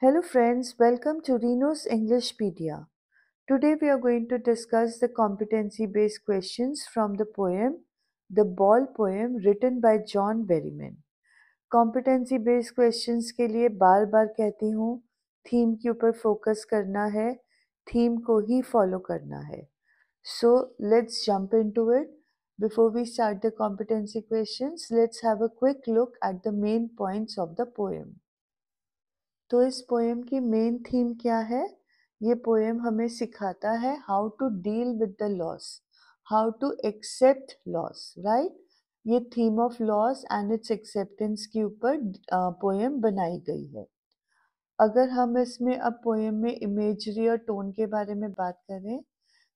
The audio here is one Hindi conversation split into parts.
Hello friends, welcome to Reno's Englishpedia. Today we are going to discuss the competency-based questions from the poem, The Ball Poem, written by John Berryman. Competency-based questions ke liye baar baar kehti hoon, theme ke upar focus karna hai, theme ko hi follow karna hai. So, let's jump into it. Before we start the competency questions, let's have a quick look at the main points of the poem. तो इस पोएम की मेन थीम क्या है ये पोएम हमें सिखाता है how to deal with the loss how to accept loss right ये theme of loss and its acceptance के ऊपर पोएम बनाई गई है अगर हम इसमें अब पोएम में इमेजरी और टोन के बारे में बात करें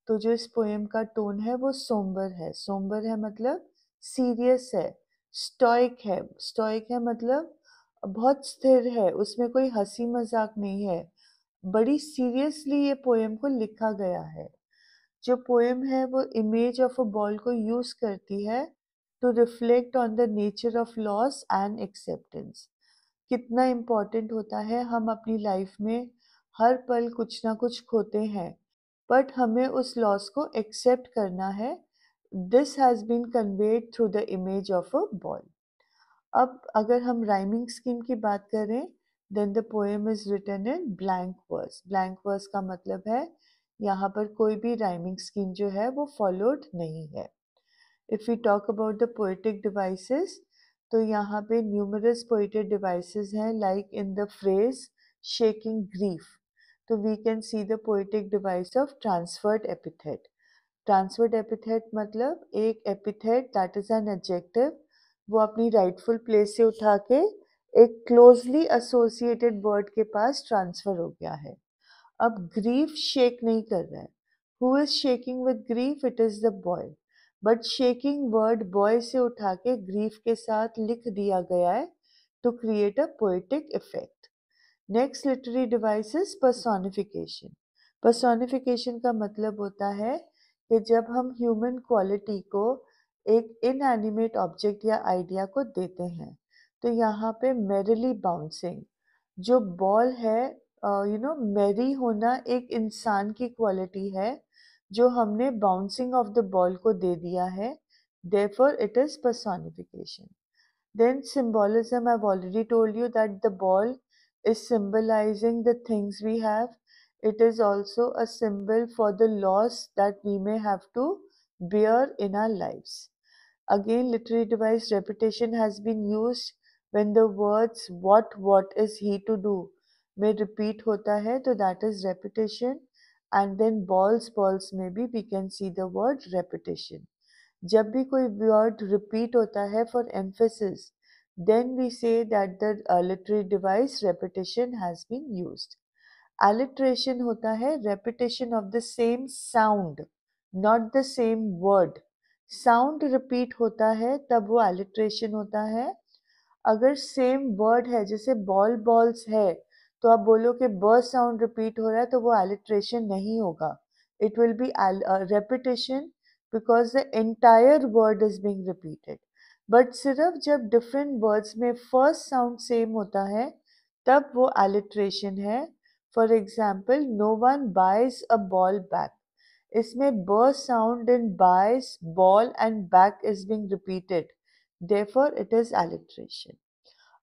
तो जो इस पोएम का टोन है वो सोम्बर है सोम्बर है मतलब सीरियस है स्टॉइक है स्टॉइक है मतलब बहुत स्थिर है उसमें कोई हंसी मजाक नहीं है बड़ी सीरियसली ये पोएम को लिखा गया है जो पोएम है वो इमेज ऑफ अ बॉल को यूज करती है to reflect on the nature of loss and acceptance कितना इम्पोर्टेंट होता है हम अपनी लाइफ में हर पल कुछ ना कुछ खोते हैं बट हमें उस लॉस को एक्सेप्ट करना है this has been conveyed through the image of a ball अब अगर हम राइमिंग स्कीम की बात करें then the poem is written in blank verse blank verse का मतलब है यहाँ पर कोई भी राइमिंग स्कीम जो है वो फॉलोड नहीं है if you talk about the poetic devices तो यहाँ पे न्यूमरस पोइटिक डिवाइसेस हैं like in the phrase shaking grief तो we can see the poetic device of transferred epithet transferred epithet मतलब एक epithet that is an adjective वो अपनी राइटफुल प्लेस से उठा के एक क्लोजली एसोसिएटेड वर्ड के पास ट्रांसफ़र हो गया है अब ग्रीफ शेक नहीं कर रहा है who is shaking with grief it is the boy but shaking word boy से उठा के ग्रीफ के साथ लिख दिया गया है to create a poetic effect next literary device is personification personification का मतलब होता है कि जब हम ह्यूमन क्वालिटी को एक इनएनिमेट ऑब्जेक्ट या आइडिया को देते हैं तो यहाँ पे मेरिली बाउंसिंग जो बॉल है यू नो मेरी होना एक इंसान की क्वालिटी है जो हमने बाउंसिंग ऑफ द बॉल को दे दिया है therefore it is personification then symbolism I already told you that the ball is symbolising the things we have it is also a symbol for the loss that we may have to bear in our lives Again, literary device repetition has been used when the words what, what is he to do may repeat hota hai, so that is repetition. And then balls, balls maybe we can see the word repetition. जब भी कोई वर्ड repeat होता है for emphasis, then we say that the uh, literary device repetition has been used. Alliteration hota hai repetition of the same sound, not the same word. Sound repeat होता है तब वो एलिट्रेशन होता है अगर सेम वर्ड है जैसे बॉल बॉल्स है तो आप बोलो कि ब साउंड रिपीट हो रहा है तो वो एलिट्रेशन नहीं होगा it will be repetition because the entire word is being repeated but सिर्फ जब डिफरेंट वर्ड्स में फर्स्ट साउंड सेम होता है तब वो एलिट्रेशन है for example no one buys a ball back इसमें ब साउंड in bias, ball and back is being repeated. Therefore, it is alliteration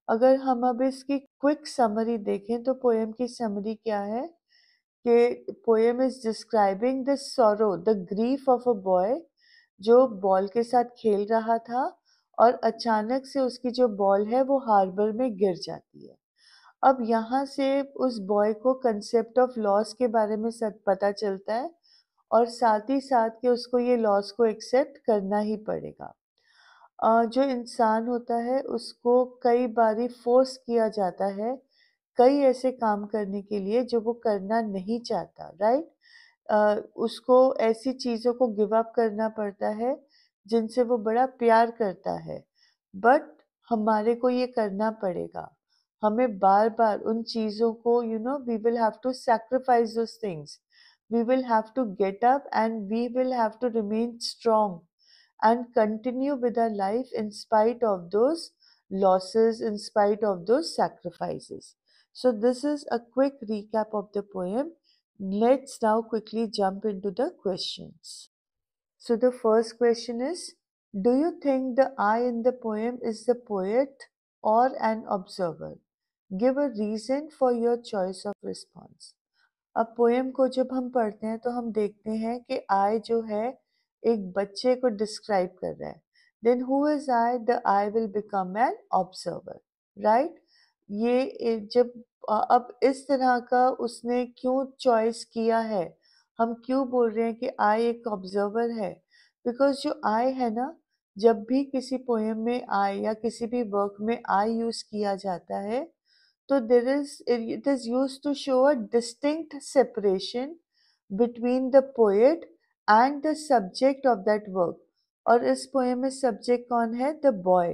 अगर हम अब इसकी क्विक समरी देखें तो पोएम की समरी क्या है कि poem is describing the sorrow the grief of a boy जो बॉल के साथ खेल रहा था और अचानक से उसकी जो बॉल है वो हार्बर में गिर जाती है अब यहाँ से उस बॉय को कंसेप्ट ऑफ लॉस के बारे में सब पता चलता है और साथ ही साथ के उसको ये लॉस को एक्सेप्ट करना ही पड़ेगा जो इंसान होता है उसको कई बारी फोर्स किया जाता है कई ऐसे काम करने के लिए जो वो करना नहीं चाहता राइट उसको ऐसी चीज़ों को गिव अप करना पड़ता है जिनसे वो बड़ा प्यार करता है बट हमारे को ये करना पड़ेगा हमें बार बार उन चीज़ों को you know we will have to sacrifice those things we will have to get up and we will have to remain strong and continue with our life in spite of those losses, in spite of those sacrifices. So, this is a quick recap of the poem. Let's now quickly jump into the questions. So, the first question is Do you think the I in the poem is the poet or an observer? Give a reason for your choice of response. अब पोएम को जब हम पढ़ते हैं तो हम देखते हैं कि आई जो है एक बच्चे को डिस्क्राइब कर रहा है then who is I the I will become an observer right ये जब अब इस तरह का उसने क्यों चॉइस किया है हम क्यों बोल रहे हैं कि आई एक ऑब्जर्वर है बिकॉज जो आई है ना जब भी किसी पोएम में आई या किसी भी वर्क में आई यूज़ किया जाता है तो there is it is used to show a distinct separation between the poet and the subject of that work और इस पोएम में सब्जेक्ट कौन है the boy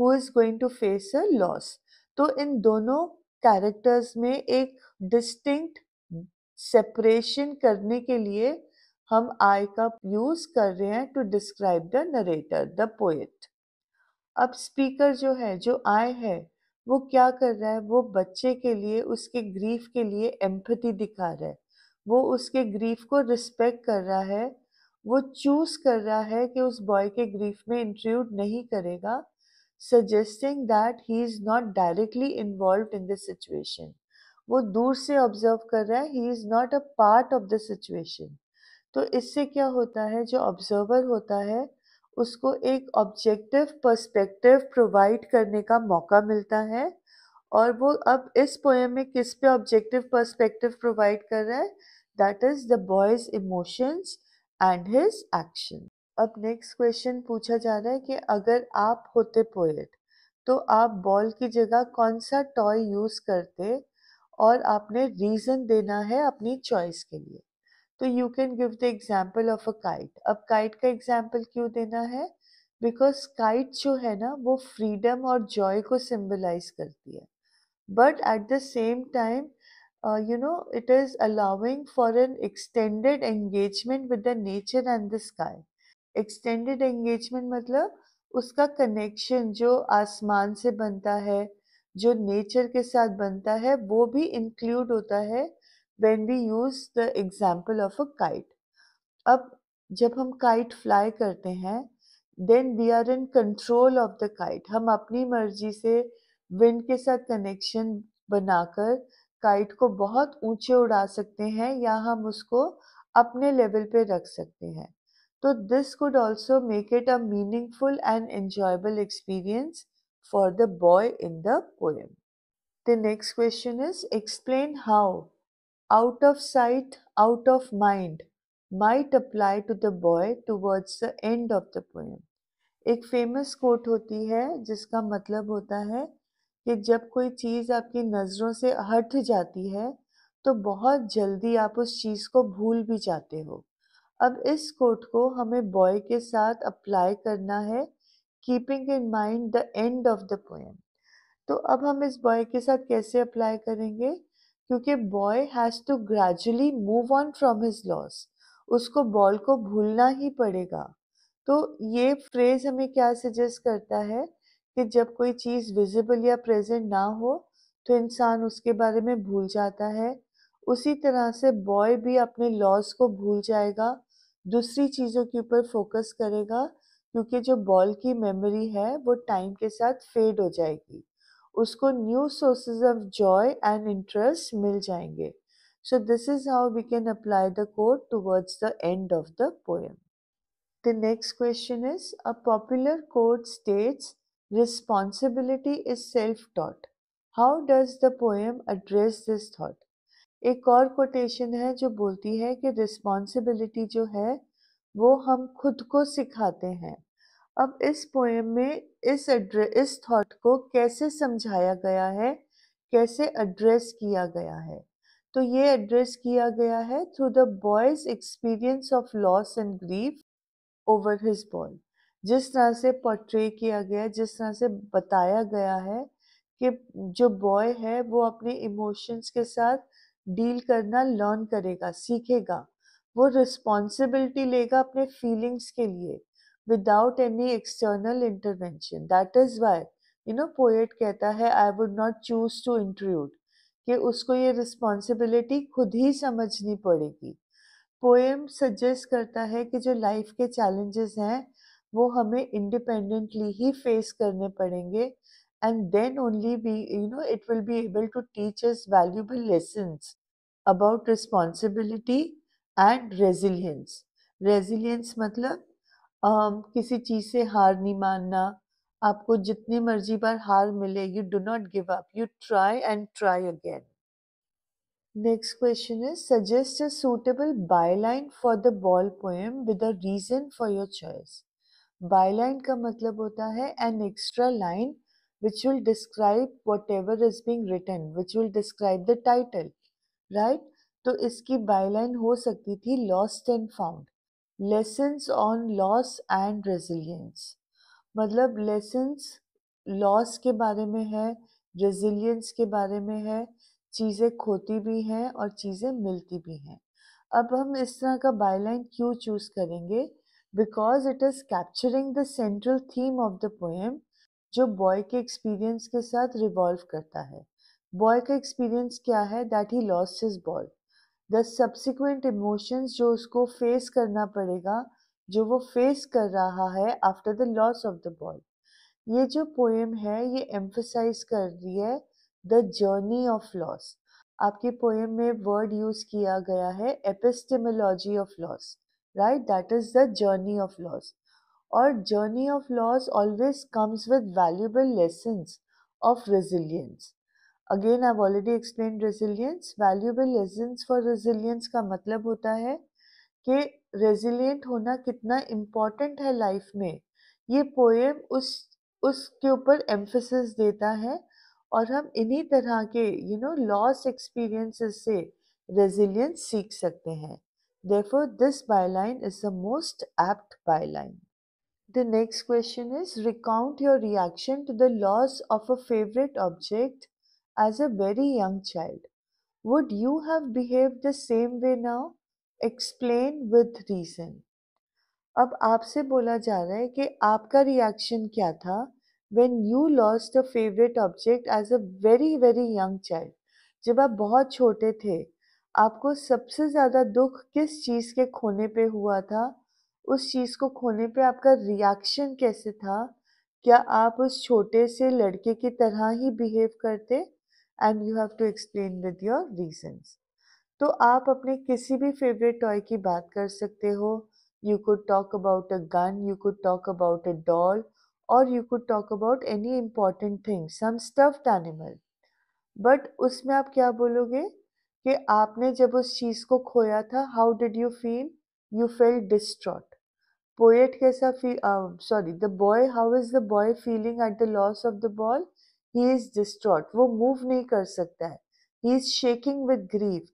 who is going to face a loss तो इन दोनों कैरेक्टर्स में एक डिस्टिंक्ट सेपरेशन करने के लिए हम आई का यूज कर रहे हैं to describe the narrator the poet अब स्पीकर जो है जो आई है वो क्या कर रहा है वो बच्चे के लिए उसके ग्रीफ के लिए एम्पति दिखा रहा है वो उसके ग्रीफ को रिस्पेक्ट कर रहा है वो चूज कर रहा है कि उस बॉय के ग्रीफ में इंट्रूड नहीं करेगा suggesting that he is not directly involve in this situation वो दूर से ऑब्जर्व कर रहा है he is not a part of the situation तो इससे क्या होता है जो ऑब्जर्वर होता है उसको एक ऑब्जेक्टिव पर्सपेक्टिव प्रोवाइड करने का मौका मिलता है और वो अब इस पोएम में किस पे ऑब्जेक्टिव पर्सपेक्टिव प्रोवाइड कर रहा है that is the boy's emotions and his action अब नेक्स्ट क्वेश्चन पूछा जा रहा है कि अगर आप होते पोएट तो आप बॉल की जगह कौन सा टॉय यूज़ करते और आपने रीज़न देना है अपनी चॉइस के लिए तो you can give the example of a kite अब काइट का एग्जाम्पल क्यों देना है बिकॉज काइट जो है ना वो फ्रीडम और जॉय को सिम्बलाइज करती है but at the same time you know it is allowing for an extended engagement with the nature and the sky extended engagement मतलब उसका कनेक्शन जो आसमान से बनता है जो नेचर के साथ बनता है वो भी इंक्लूड होता है when we use the example of a kite. अब जब हम kite fly करते हैं then we are in control of the kite. हम अपनी मर्जी से wind के साथ connection बनाकर काइट को बहुत ऊंचे उड़ा सकते हैं या हम उसको अपने लेवल पे रख सकते हैं तो this could also make it a meaningful and enjoyable experience for the boy in the poem the next question is explain how out of sight, out of mind might apply to the boy towards the end of the poem. एक फेमस कोट होती है जिसका मतलब होता है कि जब कोई चीज़ आपकी नज़रों से हट जाती है तो बहुत जल्दी आप उस चीज़ को भूल भी जाते हो अब इस कोट को हमें बॉय के साथ अप्लाई करना है keeping in mind the end of the poem तो अब हम इस बॉय के साथ कैसे अप्लाई करेंगे क्योंकि boy has to gradually move on from his loss उसको बॉल को भूलना ही पड़ेगा तो ये फ्रेज हमें क्या सजेस्ट करता है कि जब कोई चीज़ विजिबल या प्रेजेंट ना हो तो इंसान उसके बारे में भूल जाता है उसी तरह से बॉय भी अपने लॉस को भूल जाएगा दूसरी चीज़ों के ऊपर फोकस करेगा क्योंकि जो बॉल की मेमोरी है वो टाइम के साथ फेड हो जाएगी उसको new sources of joy and interest मिल जाएंगे so this is how we can apply the quote towards the end of the poem the next question is a popular quote states responsibility is self taught how does the poem address this thought एक और कोटेशन है जो बोलती है कि रिस्पॉन्सिबिलिटी जो है वो हम खुद को सिखाते हैं अब इस पोएम में इस इस थॉट को कैसे समझाया गया है कैसे एड्रेस किया गया है तो ये एड्रेस किया गया है through the boy's experience of loss and grief over his boy जिस तरह से पोर्ट्रे किया गया जिस तरह से बताया गया है कि जो बॉय है वो अपने इमोशंस के साथ डील करना लर्न करेगा सीखेगा वो रिस्पॉन्सिबिलिटी लेगा अपने फीलिंग्स के लिए without any external intervention. That is why you know poet कहता है I would not choose to intrude कि उसको ये रिस्पॉन्सिबिलिटी खुद ही समझनी पड़ेगी पोएम सजेस्ट करता है कि जो लाइफ के चैलेंजेस हैं वो हमें इंडिपेंडेंटली ही फेस करने पड़ेंगे and then only be you know it will be able to teach us valuable lessons about responsibility and resilience resilience मतलब किसी चीज़ से हार नहीं मानना आपको जितनी मर्जी बार हार मिले you do not give up you try and try again next question is suggest a suitable byline for the ball poem with a reason for your choice byline का मतलब होता है an extra line will describe whatever is being written which will describe the title right तो इसकी बायलाइन हो सकती थी lost and found lessons on loss and resilience मतलब लेसन्स लॉस के बारे में है रेजिलियंस के बारे में है चीज़ें खोती भी हैं और चीज़ें मिलती भी हैं अब हम इस तरह का बाईलाइन क्यों चूज़ करेंगे because it is capturing the central theme of the poem जो बॉय के एक्सपीरियंस के साथ रिवॉल्व करता है बॉय का एक्सपीरियंस क्या है that he loss is ball the subsequent emotions जो उसको फेस करना पड़ेगा जो वो फेस कर रहा है after the loss of the ball ये जो पोएम है ये एम्फोसाइज कर रही है द जर्नी ऑफ लॉस आपकी पोएम में वर्ड यूज किया गया है epistemology of loss right that is the journey of loss और journey of loss always comes with valuable lesson of resilience again I already explain resilience valuable lesson for resilience का मतलब होता है कि रेजिलियंट होना कितना इम्पॉर्टेंट है लाइफ में ये पोएम उस उसके ऊपर एम्फोसिस देता है और हम इन्हीं तरह के यू नो लॉस एक्सपीरियंसेस से रेजिलियंस सीख सकते हैं therefore this byline is the most apt byline the next question is recount your reaction to the loss of a favourite object as a very young child. Would you have behaved the same way now? Explain with reason. अब आपसे बोला जा रहा है कि आपका रिएक्शन क्या था when you lost a favorite object as a very very young child. जब आप बहुत छोटे थे आपको सबसे ज़्यादा दुख किस चीज़ के खोने पे हुआ था उस चीज़ को खोने पे आपका रिएक्शन कैसे था क्या आप उस छोटे से लड़के की तरह ही बिहेव करते and you have to explain with your reasons तो आप अपने किसी भी फेवरेट टॉय की बात कर सकते हो you could talk about a gun you could talk about a doll और you could talk about any important thing some stuffed animal but उसमें आप क्या बोलोगे कि आपने जब उस चीज़ को खोया था how did you feel you feel distraught poet कैसा feel sorry the boy how is the boy feeling at the loss of the ball he is distraught वो मूव नहीं कर सकता है he is shaking with grief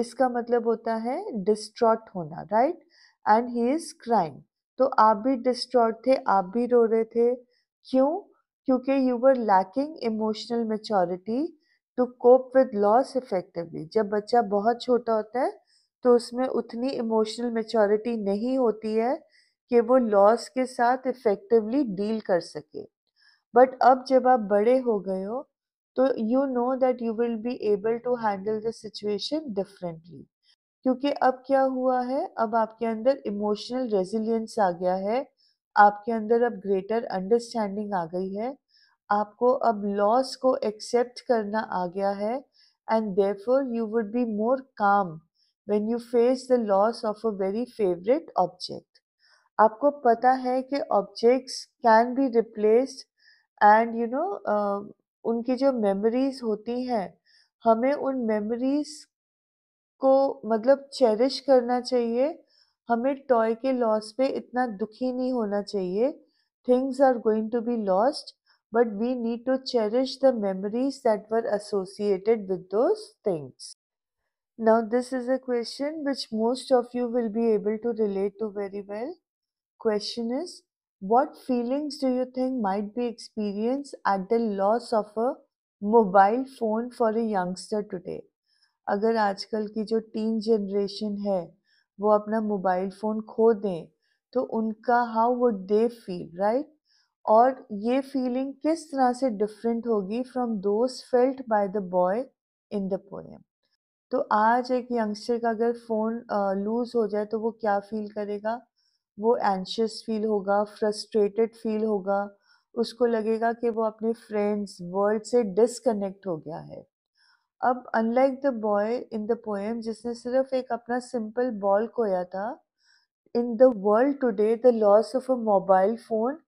इसका मतलब होता है डिस्ट्रॉट होना right and he is crying तो आप भी डिस्ट्रॉट थे आप भी रो रहे थे क्यों क्योंकि you were lacking emotional maturity to cope with loss effectively जब बच्चा बहुत छोटा होता है तो उसमें उतनी इमोशनल मेचोरिटी नहीं होती है कि वो लॉस के साथ इफेक्टिवली डील कर सके बट अब जब आप बड़े हो गए हो तो you know that you will be able to handle the situation differently क्योंकि अब क्या हुआ है अब आपके अंदर इमोशनल रेजिलियंस आ गया है आपके अंदर अब ग्रेटर अंडरस्टैंडिंग आ गई है आपको अब लॉस को एक्सेप्ट करना आ गया है and therefore you would be more calm when you face the loss of a very favourite object आपको पता है कि objects can be replaced and you know उनकी जो मेमोरीज होती हैं हमें उन मेमोरीज को मतलब चेरिश करना चाहिए हमें टॉय के लॉस पे इतना दुखी नहीं होना चाहिए things are going to be lost but we need to cherish the memories that were associated with those things now this is a question which most of you will be able to relate to very well question is What feelings do you think might be experienced at the loss of a mobile phone for a youngster today अगर आजकल की जो टीन जनरेशन है वो अपना मोबाइल फ़ोन खो दें तो उनका how would they feel right और ये फीलिंग किस तरह से डिफरेंट होगी from those felt by the boy in the poem तो आज एक यंगस्टर का अगर फ़ोन लूज़ हो जाए तो वो क्या फील करेगा वो एंशियस फील होगा फ्रस्ट्रेटेड फील होगा उसको लगेगा कि वो अपने फ्रेंड्स वर्ल्ड से डिसकनेक्ट हो गया है अब unlike the boy in the poem जिसने सिर्फ एक अपना सिंपल बॉल खोया था in the world today the loss of a mobile phone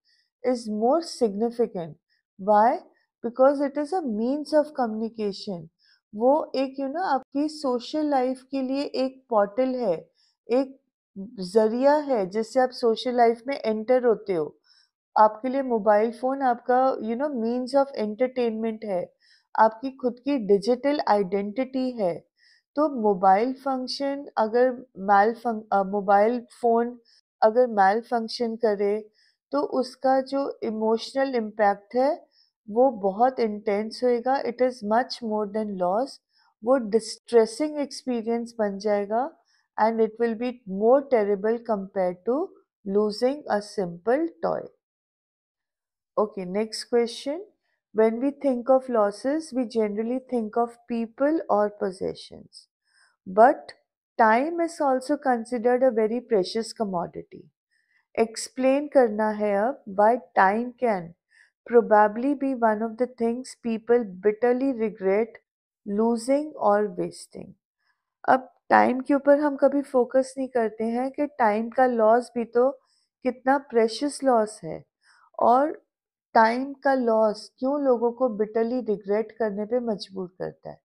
is more significant why because it is a means of communication वो एक यू you नो know, आपकी सोशल लाइफ के लिए एक पोर्टल है एक जरिया है जिससे आप सोशल लाइफ में एंटर होते हो आपके लिए मोबाइल फोन आपका you know means of entertainment है आपकी खुद की डिजिटल आइडेंटिटी है तो मोबाइल फंक्शन अगर मैल मोबाइल फ़ोन अगर मैल फंक्शन करे तो उसका जो इमोशनल इम्पैक्ट है वो बहुत इंटेंस होएगा it is much more than loss वो डिस्ट्रेसिंग एक्सपीरियंस बन जाएगा and it will be more terrible compared to losing a simple toy. Okay, next question. When we think of losses, we generally think of people or possessions. But time is also considered a very precious commodity. Explain karna hai ab why time can probably be one of the things people bitterly regret losing or wasting. अब टाइम के ऊपर हम कभी फोकस नहीं करते हैं कि टाइम का लॉस भी तो कितना प्रेशियस लॉस है और टाइम का लॉस क्यों लोगों को बिटरली रिग्रेट करने पे मजबूर करता है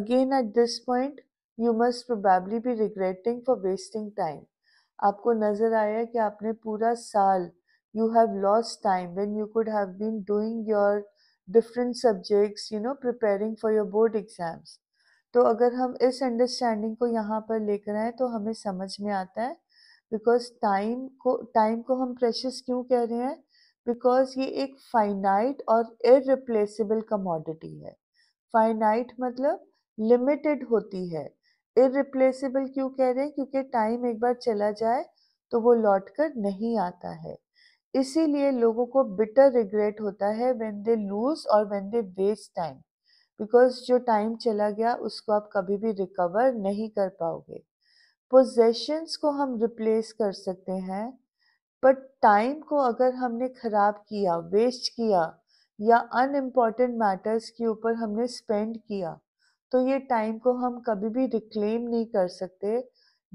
again at this point you must probably be regretting for wasting time आपको नज़र आया कि आपने पूरा साल you have loss time when you could have been doing your different subjects you know preparing for your board exams तो अगर हम इस अंडरस्टैंडिंग को यहाँ पर लेकर आए तो हमें समझ में आता है बिकॉज टाइम को टाइम को हम प्रेशस क्यों कह रहे हैं बिकॉज ये एक फाइनाइट और इरिप्लेसिबल कमोडिटी है फाइनाइट मतलब लिमिटेड होती है इरिप्लेसिबल क्यों कह रहे हैं क्योंकि टाइम एक बार चला जाए तो वो लौट कर नहीं आता है इसीलिए लोगों को बिटर रिग्रेट होता है व्हेन दे लूज और when they waste time because जो टाइम चला गया उसको आप कभी भी रिकवर नहीं कर पाओगे पोजेशंस को हम रिप्लेस कर सकते हैं बट टाइम को अगर हमने ख़राब किया वेस्ट किया या अनइम्पॉर्टेंट मैटर्स के ऊपर हमने स्पेंड किया तो ये टाइम को हम कभी भी रिक्लेम नहीं कर सकते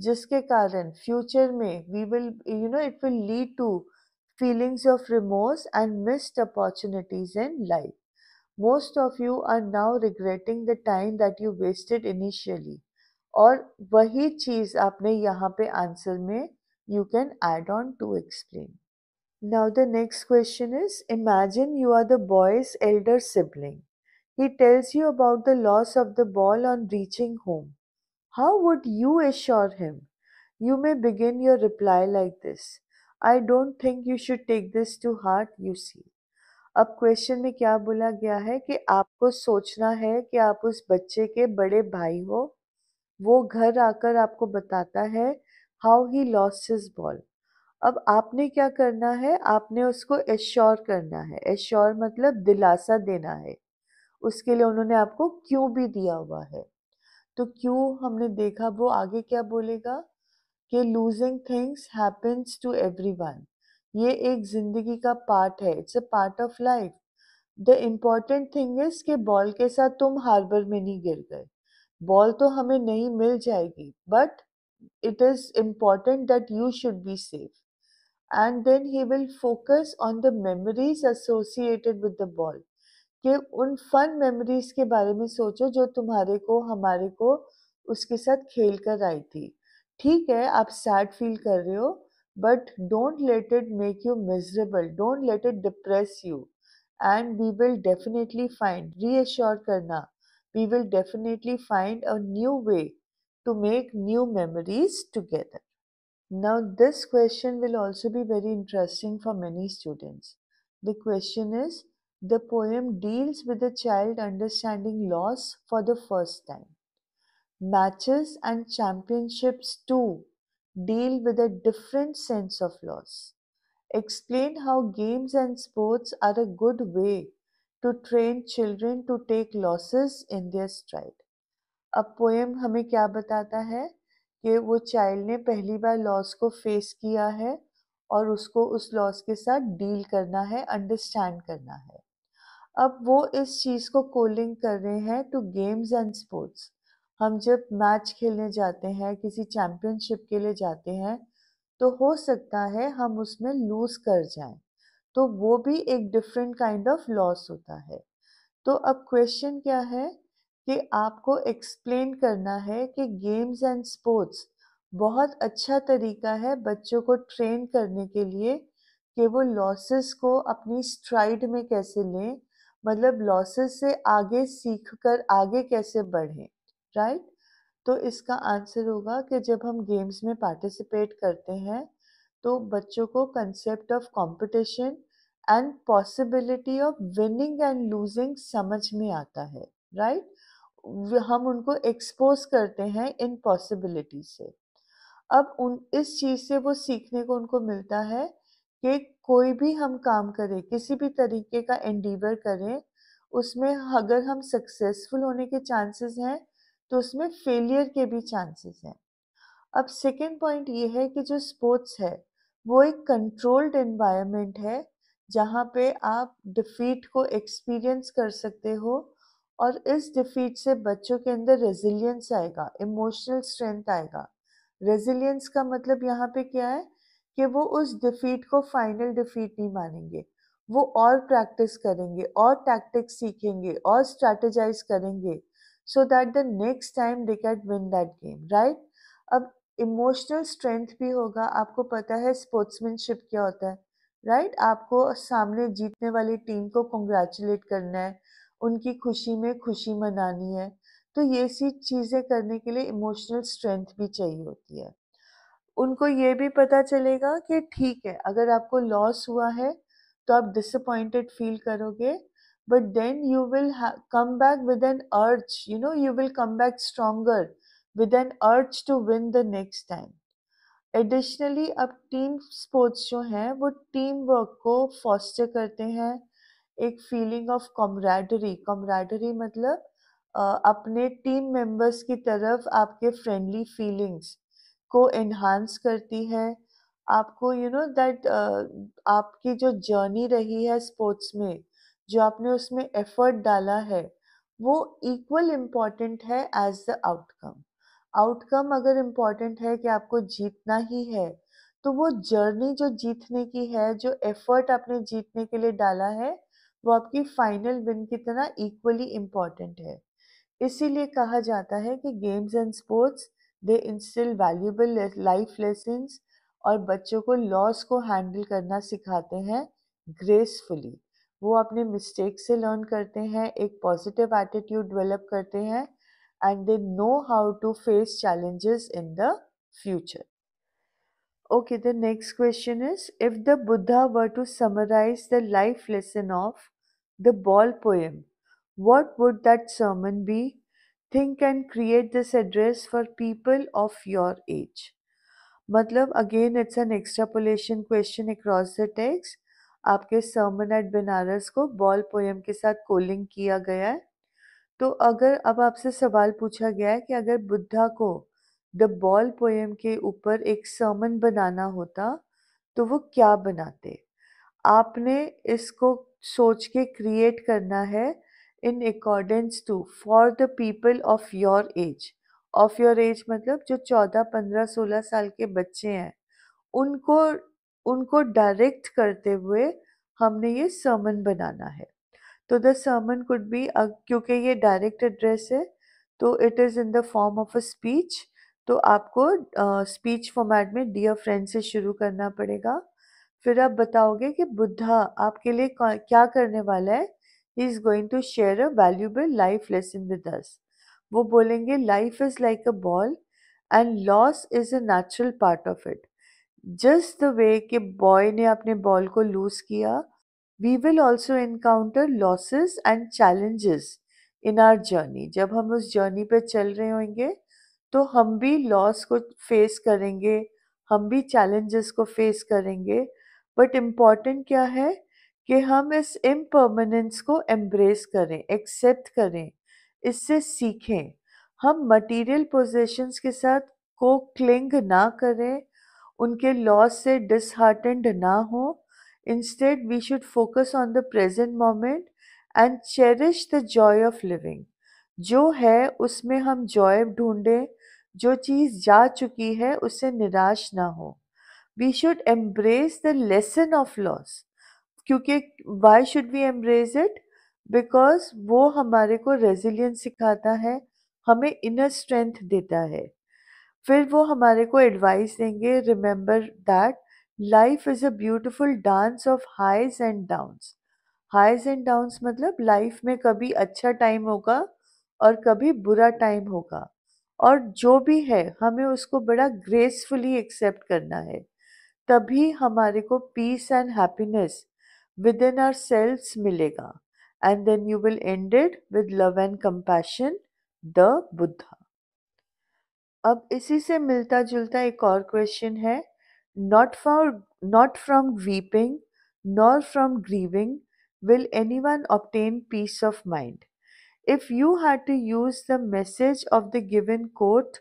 जिसके कारण फ्यूचर में we will you know it will lead to feelings of remorse and missed opportunities in life Most of you are now regretting the time that you wasted initially. Or, वही चीज़ आपने यहाँ पे answer you can add on to explain. Now, the next question is: Imagine you are the boy's elder sibling. He tells you about the loss of the ball on reaching home. How would you assure him? You may begin your reply like this I don't think you should take this to heart, you see. अब क्वेश्चन में क्या बोला गया है कि आपको सोचना है कि आप उस बच्चे के बड़े भाई हो वो घर आकर आपको बताता है how he loss his ball अब आपने क्या करना है आपने उसको एश्योर करना है एश्योर मतलब दिलासा देना है उसके लिए उन्होंने आपको क्यों भी दिया हुआ है तो क्यों हमने देखा वो आगे क्या बोलेगा कि losing things happens to everyone ये एक जिंदगी का पार्ट है it's a part of life the important thing is कि बॉल के साथ तुम हार्बर में नहीं गिर गए बॉल तो हमें नहीं मिल जाएगी but it is important that you should be safe and then he will focus on the memories associated with the ball कि उन फन मेमोरीज के बारे में सोचो जो तुम्हारे को हमारे को उसके साथ खेल कर आई थी ठीक है आप सैड फील कर रहे हो but don't let it make you miserable don't let it depress you and we will definitely find reassure karna we will definitely find a new way to make new memories together now this question will also be very interesting for many students the question is the poem deals with a child understanding loss for the first time matches and championships too deal with a different sense of loss. Explain how games and sports are a good way to train children to take losses in their stride. A poem हमें क्या बताता है कि वो child ने पहली बार loss को face किया है और उसको उस लॉस के साथ डील करना है अंडरस्टैंड करना है अब वो इस चीज़ को कोलिंग कर रहे हैं टू गेम्स एंड स्पोर्ट्स हम जब मैच खेलने जाते हैं किसी चैम्पियनशिप के लिए जाते हैं तो हो सकता है हम उसमें लूज़ कर जाएं तो वो भी एक डिफरेंट काइंड ऑफ लॉस होता है तो अब क्वेश्चन क्या है कि आपको एक्सप्लेन करना है कि गेम्स एंड स्पोर्ट्स बहुत अच्छा तरीका है बच्चों को ट्रेन करने के लिए कि वो लॉसेस को अपनी स्ट्राइड में कैसे लें मतलब लॉसेस से आगे सीख कर आगे कैसे बढ़ें राइट तो इसका आंसर होगा कि जब हम गेम्स में पार्टिसिपेट करते हैं तो बच्चों को concept of competition and possibility of winning and losing समझ में आता है राइट right? हम उनको एक्सपोज करते हैं इन पॉसिबिलिटी से अब उन इस चीज़ से वो सीखने को उनको मिलता है कि कोई भी हम काम करें किसी भी तरीके का एंडीवर करें उसमें अगर हम सक्सेसफुल होने के चांसेस हैं तो उसमें फेलियर के भी चांसेस हैं अब सेकेंड पॉइंट ये है कि जो स्पोर्ट्स है वो एक कंट्रोल्ड एनवायरनमेंट है जहाँ पे आप डिफीट को एक्सपीरियंस कर सकते हो और इस डिफीट से बच्चों के अंदर रेजिलियंस आएगा इमोशनल स्ट्रेंथ आएगा रेजिलियंस का मतलब यहाँ पे क्या है कि वो उस डिफीट को फाइनल डिफीट नहीं मानेंगे वो और प्रैक्टिस करेंगे और टैक्टिक्स सीखेंगे और स्ट्रैटेजाइज करेंगे so that the next time they can win that game right अब इमोशनल स्ट्रेंथ भी होगा आपको पता है स्पोर्ट्समैनशिप क्या होता है राइट right? आपको सामने जीतने वाली टीम को कंग्रेचुलेट करना है उनकी खुशी में खुशी मनानी है तो ये सी चीज़ें करने के लिए इमोशनल स्ट्रेंथ भी चाहिए होती है उनको ये भी पता चलेगा कि ठीक है अगर आपको लॉस हुआ है तो आप डिसअपॉइंटेड फील करोगे but then you will ha- come back with an urge you know you will come back stronger with an urge to win the next time additionally अब टीम स्पोर्ट्स जो हैं वो टीम वर्क को फॉस्टर करते हैं एक फीलिंग ऑफ कॉमराडरी कॉमराडरी मतलब अपने टीम मेंबर्स की तरफ आपके फ्रेंडली फीलिंग्स को इन्हांस करती है आपको यू नो दैट आपकी जो जर्नी रही है स्पोर्ट्स में जो आपने उसमें एफर्ट डाला है वो इक्वल इम्पॉर्टेंट है एज द आउटकम आउटकम अगर इम्पॉर्टेंट है कि आपको जीतना ही है तो वो जर्नी जो जीतने की है जो एफर्ट आपने जीतने के लिए डाला है वो आपकी फाइनल विन की तरह इक्वली इम्पॉर्टेंट है इसीलिए कहा जाता है कि games and sports they instil valuable life lessons और बच्चों को लॉस को हैंडल करना सिखाते हैं ग्रेसफुली वो अपने मिस्टेक से लर्न करते हैं एक पॉजिटिव एटीट्यूड डेवलप करते हैं and they know how to face challenges in the future okay the next question is if the Buddha were to summarise the life lesson of the ball poem what would that sermon be think and create this address for people of your age मतलब again it's an extrapolation question across the text आपके सर्मन एट बनारस को बॉल पोएम के साथ कोलिंग किया गया है तो अगर अब आपसे सवाल पूछा गया है कि अगर बुद्धा को द बॉल पोएम के ऊपर एक सर्मन बनाना होता तो वो क्या बनाते आपने इसको सोच के क्रिएट करना है in accordance to for the people of your age of your age मतलब जो चौदह पंद्रह सोलह साल के बच्चे हैं उनको उनको डायरेक्ट करते हुए हमने ये सर्मन बनाना है तो द सर्मन कुड बी क्योंकि ये डायरेक्ट एड्रेस है तो it is in the form of a speech तो आपको स्पीच uh, फॉर्मेट में डियर फ्रेंड से शुरू करना पड़ेगा फिर आप बताओगे कि बुद्धा आपके लिए क्या करने वाला है he is going to share a valuable life lesson with us वो बोलेंगे life is like a ball and loss is a natural part of it just the way कि बॉय ने अपने बॉल को लूज किया we will also encounter losses and challenges in our journey जब हम उस जर्नी पे चल रहे होंगे तो हम भी लॉस को फेस करेंगे हम भी चैलेंजेस को फेस करेंगे बट इम्पॉर्टेंट क्या है कि हम इस इम्पर्मनेंस को एम्ब्रेस करें एक्सेप्ट करें इससे सीखें हम मटेरियल पोजेशंस के साथ को क्लिंग ना करें उनके लॉस से डिसहार्टेंड ना हो instead we should focus on the present moment and cherish the joy of living जो है उसमें हम जॉय ढूंढें जो चीज़ जा चुकी है उससे निराश ना हो we should embrace the lesson of loss क्योंकि why should we embrace it because वो हमारे को रेजिलियंस सिखाता है हमें इनर स्ट्रेंथ देता है फिर वो हमारे को एडवाइस देंगे remember that life is a beautiful dance of highs and downs highs and downs मतलब लाइफ में कभी अच्छा टाइम होगा और कभी बुरा टाइम होगा और जो भी है हमें उसको बड़ा ग्रेसफुली एक्सेप्ट करना है तभी हमारे को peace and happiness within our self मिलेगा and then you will it with love and compassion the Buddha अब इसी से मिलता जुलता एक और क्वेश्चन है not for not from weeping nor from grieving will anyone obtain peace of mind if you had to use the message of the given quote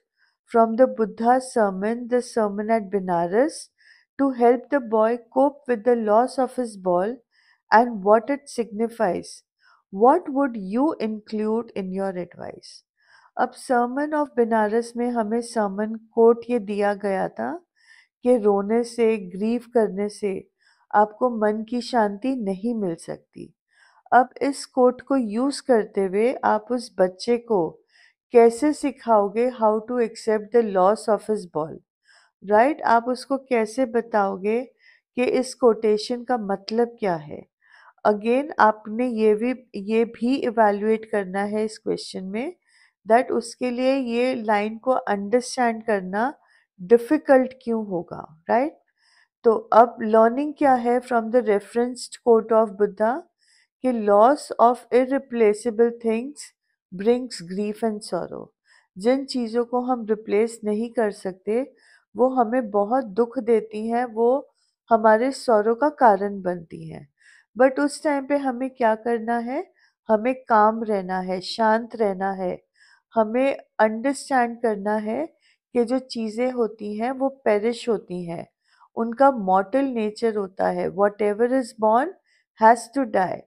from the Buddha sermon the sermon at Banaras to help the boy cope with the loss of his ball and what it signifies what would you include in your advice अब सर्मन ऑफ बनारस में हमें सर्मन कोट ये दिया गया था कि रोने से ग्रीव करने से आपको मन की शांति नहीं मिल सकती अब इस कोट को यूज़ करते हुए आप उस बच्चे को कैसे सिखाओगे how to accept the loss of his ball right आप उसको कैसे बताओगे कि इस कोटेशन का मतलब क्या है अगेन आपने ये भी ये भी इवेल्युएट करना है इस क्वेश्चन में दैट उसके लिए ये लाइन को अंडरस्टैंड करना डिफ़िकल्ट क्यों होगा राइट तो अब लर्निंग क्या है from the referenced quote of Buddha कि loss of irreplaceable things brings grief and sorrow जिन चीज़ों को हम रिप्लेस नहीं कर सकते वो हमें बहुत दुख देती हैं वो हमारे सौरों का कारण बनती हैं बट उस टाइम पे हमें क्या करना है हमें काम रहना है शांत रहना है हमें अंडरस्टैंड करना है कि जो चीज़ें होती हैं वो पेरिश होती हैं उनका मॉटल नेचर होता है whatever is born has to die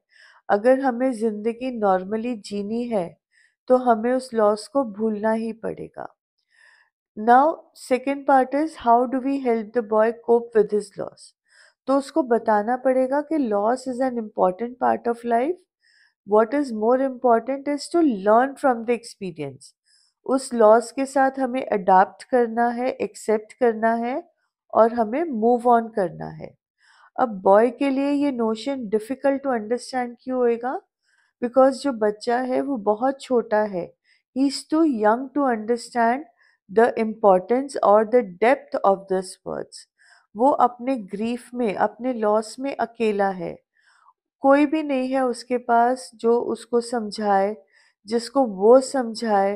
अगर हमें ज़िंदगी नॉर्मली जीनी है तो हमें उस लॉस को भूलना ही पड़ेगा now second part is how do we help the boy cope with his loss तो उसको बताना पड़ेगा कि loss is an important part of life what is more important is to learn from the experience उस लॉस के साथ हमें अडाप्ट करना है एक्सेप्ट करना है और हमें मूव ऑन करना है अब बॉय के लिए ये नोशन डिफ़िकल्ट टू अंडरस्टैंड क्यों होएगा बिकॉज जो बच्चा है वो बहुत छोटा है he is too young to understand the importance और the depth of this words वो अपने ग्रीफ में अपने लॉस में अकेला है कोई भी नहीं है उसके पास जो उसको समझाए जिसको वो समझाए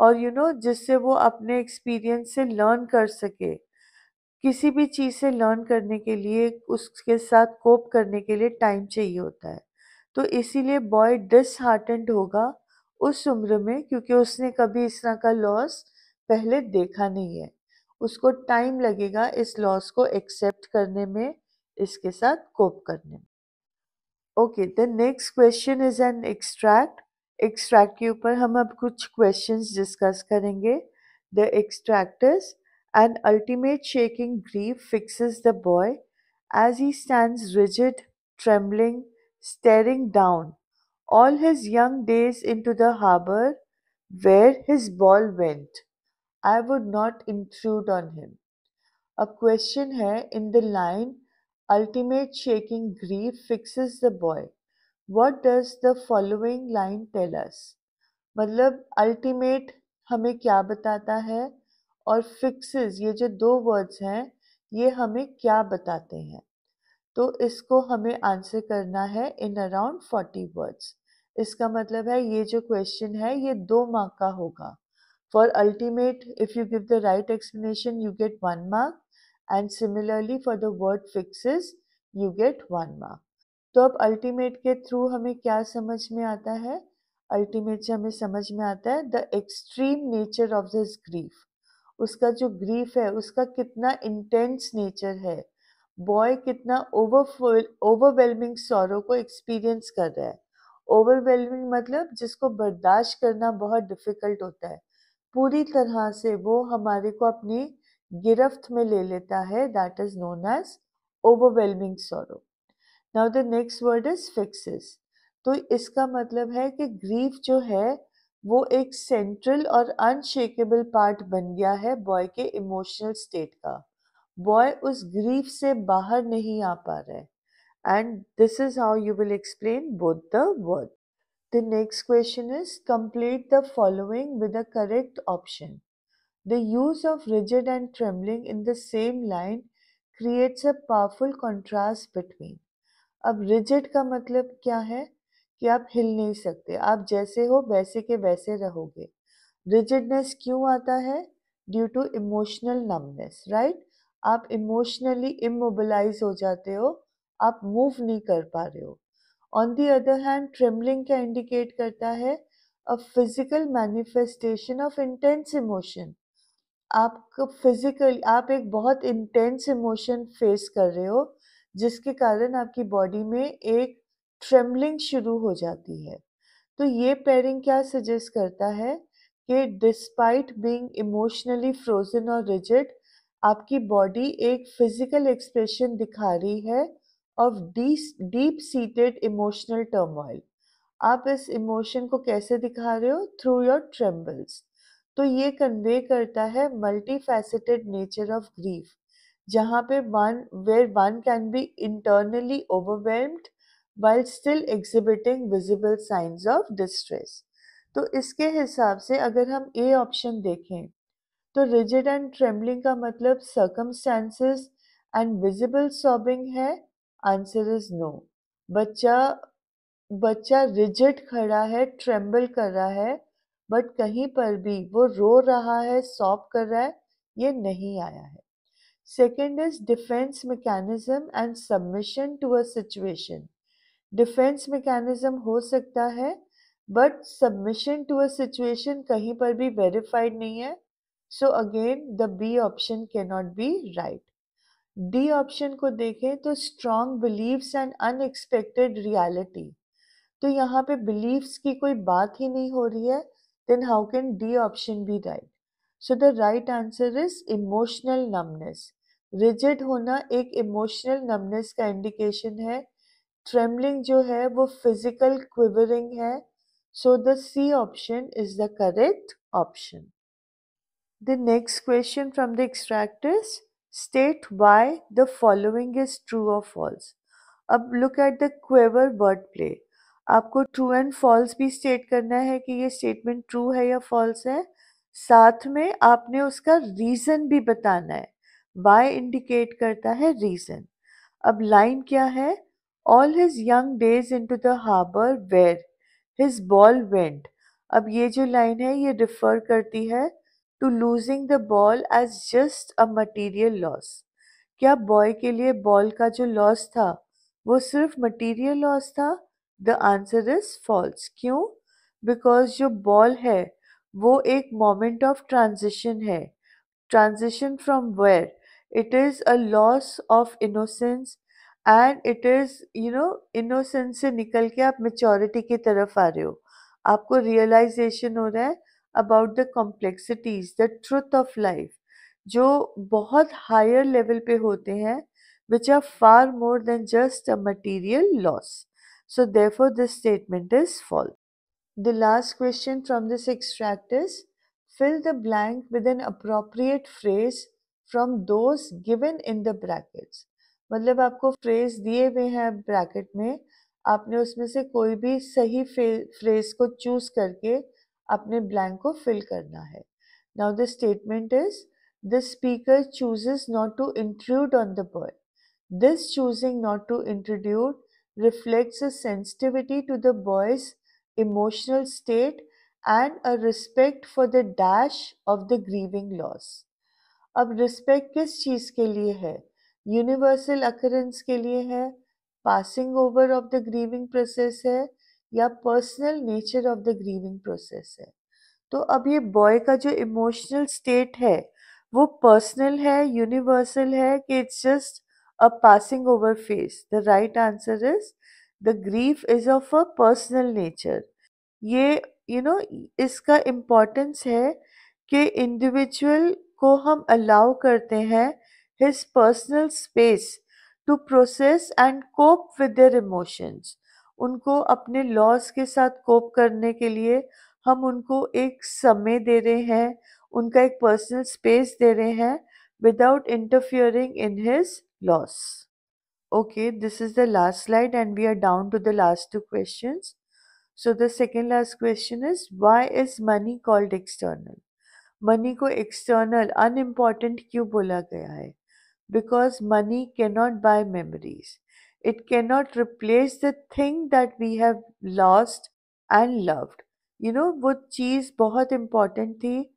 और यू you नो know, जिससे वो अपने एक्सपीरियंस से लर्न कर सके किसी भी चीज़ से लर्न करने के लिए उसके साथ कोप करने के लिए टाइम चाहिए होता है तो इसीलिए बॉय डिसहार्टेंड होगा उस उम्र में क्योंकि उसने कभी इस तरह का लॉस पहले देखा नहीं है उसको टाइम लगेगा इस लॉस को एक्सेप्ट करने में इसके साथ कोप करने में okay the next question is an extract extract के ऊपर हम अब कुछ क्वेश्चन डिस्कस करेंगे the extractors and ultimate shaking grief fixes the boy as he stand rigid trembling staring down all his young days into the harbour where his ball went I would not include on him a question है in the line ultimate shaking grief fixes the boy. What does the following line tell us? मतलब ultimate हमें क्या बताता है और fixes ये जो दो words हैं ये हमें क्या बताते हैं तो इसको हमें आंसर करना है इन अराउंड फोर्टी वर्ड्स इसका मतलब है ये जो क्वेश्चन है ये दो मार्क का होगा for ultimate if you give the right explanation you get one mark and similarly for the word fixes you get one mark तो अब अल्टीमेट के थ्रू हमें क्या समझ में आता है अल्टीमेट से हमें समझ में आता है the extreme nature of this grief उसका जो ग्रीफ है उसका कितना इंटेंस नेचर है बॉय कितना ओवरवेलमिंग सॉरो को एक्सपीरियंस कर रहा है ओवरवेलमिंग मतलब जिसको बर्दाश्त करना बहुत डिफिकल्ट होता है पूरी तरह से वो हमारे को अपनी गिरफ्त में ले लेता है that is known as overwhelming sorrow now the next word is fixes तो इसका मतलब है कि ग्रीफ जो है वो एक सेंट्रल और अनशेकेबल पार्ट बन गया है बॉय के इमोशनल स्टेट का बॉय उस ग्रीफ से बाहर नहीं आ पा रहा है and this is how you will explain both the word the next question is complete the following with the correct option The use of rigid and trembling in the same line creates a powerful contrast between. अब rigid का मतलब क्या है कि आप हिल नहीं सकते आप जैसे हो वैसे के वैसे रहोगे रिजिडनेस क्यों आता है due to emotional numbness right आप इमोशनली इमोबलाइज हो जाते हो आप मूव नहीं कर पा रहे हो on the other hand trembling क्या इंडिकेट करता है a physical manifestation of intense emotion आपको फिजिकल आप एक बहुत इंटेंस इमोशन फेस कर रहे हो जिसके कारण आपकी बॉडी में एक ट्रेम्बलिंग शुरू हो जाती है तो ये पेरिंग क्या सजेस्ट करता है कि डिस्पाइट बीइंग इमोशनली फ्रोजन और रिजिड आपकी बॉडी एक फिजिकल एक्सप्रेशन दिखा रही है of deep seated emotional turmoil आप इस इमोशन को कैसे दिखा रहे हो थ्रू योर ट्रेम्बल्स तो ये कन्वे करता है multi faceted nature of grief जहाँ पे one where one can be internally overwhelmed while still exhibiting visible signs of distress तो इसके हिसाब से अगर हम ए ऑप्शन देखें तो रिजिड एंड ट्रेमलिंग का मतलब सर्कमस्टांसेस एंड विजिबल सॉबिंग है आंसर इज नो बच्चा बच्चा रिजिड खड़ा है ट्रेम्बल कर रहा है बट कहीं पर भी वो रो रहा है सॉप कर रहा है ये नहीं आया है second is defence mechanism and submission to a situation defence mechanism हो सकता है but submission to a situation कहीं पर भी वेरीफाइड नहीं है so again the B option can not be right D option को देखें तो strong beliefs and unexpected reality तो यहाँ पे बिलीव्स की कोई बात ही नहीं हो रही है then how can D option be right? So the right answer is emotional numbness. rigid hona ek emotional numbness ka indication hai trembling jo hai wo physical quivering hai so the c option is the correct option the next question from the extract is state why the following is true or false. Ab look at the quiver word play. आपको ट्रू एंड फॉल्स भी स्टेट करना है कि ये स्टेटमेंट ट्रू है या फॉल्स है साथ में आपने उसका रीज़न भी बताना है वाई इंडिकेट करता है रीज़न अब लाइन क्या है all his young days into the harbour where his ball went अब ये जो लाइन है ये रिफर करती है to losing the ball as just a material loss क्या बॉय के लिए बॉल का जो लॉस था वो सिर्फ मटीरियल लॉस था द आंसर इज फॉल्स क्यों बिकॉज जो बॉल है वो एक मोमेंट ऑफ ट्रांजिशन है transition from where it is a loss of innocence and it is you know innocence से निकल के आप मेचोरिटी की तरफ आ रहे हो आपको रियलाइजेशन हो रहा है about the complexities the truth of life जो बहुत हायर लेवल पे होते हैं which are far more than just a material loss So therefore, this statement is false. The last question from this extract is fill the blank with an appropriate phrase from those given in the brackets. मतलब आपको फ्रेज दिए हुए हैं ब्रैकेट में आपने उसमें से कोई भी सही फ्रेज को चूज करके अपने ब्लैंक को फिल करना है now the statement is the speaker chooses not to intrude on the bird this choosing not to intrude reflects a sensitivity to the boy's emotional state and a respect for the dash of the grieving loss. अब रिस्पेक्ट किस चीज़ के लिए है यूनिवर्सल अकरेंस के लिए है passing over of the grieving process है या personal nature of the grieving process है तो अब ये बॉय का जो इमोशनल स्टेट है वो पर्सनल है यूनिवर्सल है कि it's just a passing over phase? The right answer is the grief is of a personal nature. ये यू you नो know, इसका इम्पोर्टेंस है कि इंडिविजुअल को हम अलाउ करते हैं his personal space to process and cope with their emotions उनको अपने लॉस के साथ कोप करने के लिए हम उनको एक समय दे रहे हैं उनका एक पर्सनल स्पेस दे रहे हैं without interfering in his loss. Okay, this is the last slide and we are down to the last two questions. So the second last question is why is money called external? Money ko external, unimportant kyu bola gaya hai? Because money cannot buy memories. It cannot replace the thing that we have lost and loved. You know, वो चीज़ बहुत important थी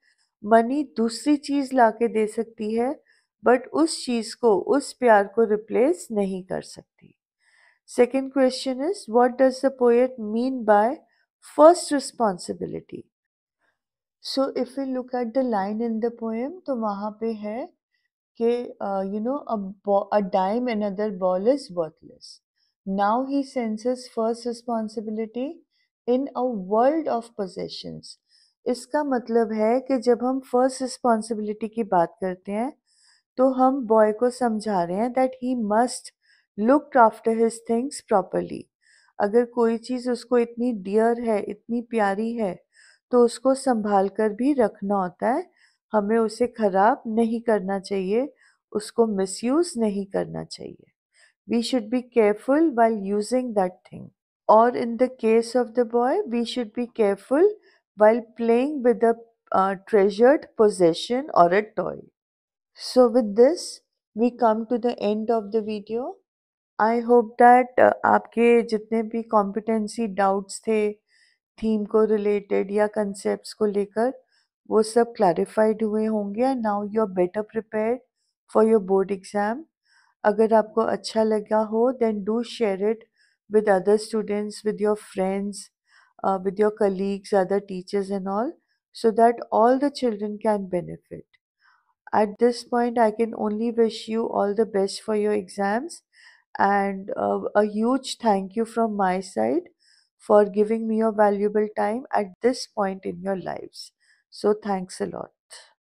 Money दूसरी चीज़ ला के दे सकती है बट उस चीज़ को उस प्यार को रिप्लेस नहीं कर सकती second question is what does the poet mean by first responsibility so if you look at the line in the poem तो वहाँ पे है कि you know a dime another ball is worthless now he senses first responsibility in a world of possessions इसका मतलब है कि जब हम फर्स्ट रिस्पॉन्सिबिलिटी की बात करते हैं तो हम बॉय को समझा रहे हैं that he must look after his things properly अगर कोई चीज़ उसको इतनी डियर है इतनी प्यारी है तो उसको संभाल कर भी रखना होता है हमें उसे ख़राब नहीं करना चाहिए उसको मिसयूज़ नहीं करना चाहिए we should be careful while using that thing और in the case of the boy we should be careful while playing with a treasured possession और a toy so with this we come to the end of the video I hope that आपके जितने भी कॉम्पिटेंसी डाउट्स थे थीम को रिलेटेड या कंसेप्ट को लेकर वो सब क्लैरिफाइड हुए होंगे and now you are better prepare for your board exam अगर आपको अच्छा लगा हो then do share it with other students with your friends with your colleagues other teachers and all so that all the children can benefit At this point, I can only wish you all the best for your exams and uh, a huge thank you from my side for giving me your valuable time at this point in your lives. So, thanks a lot.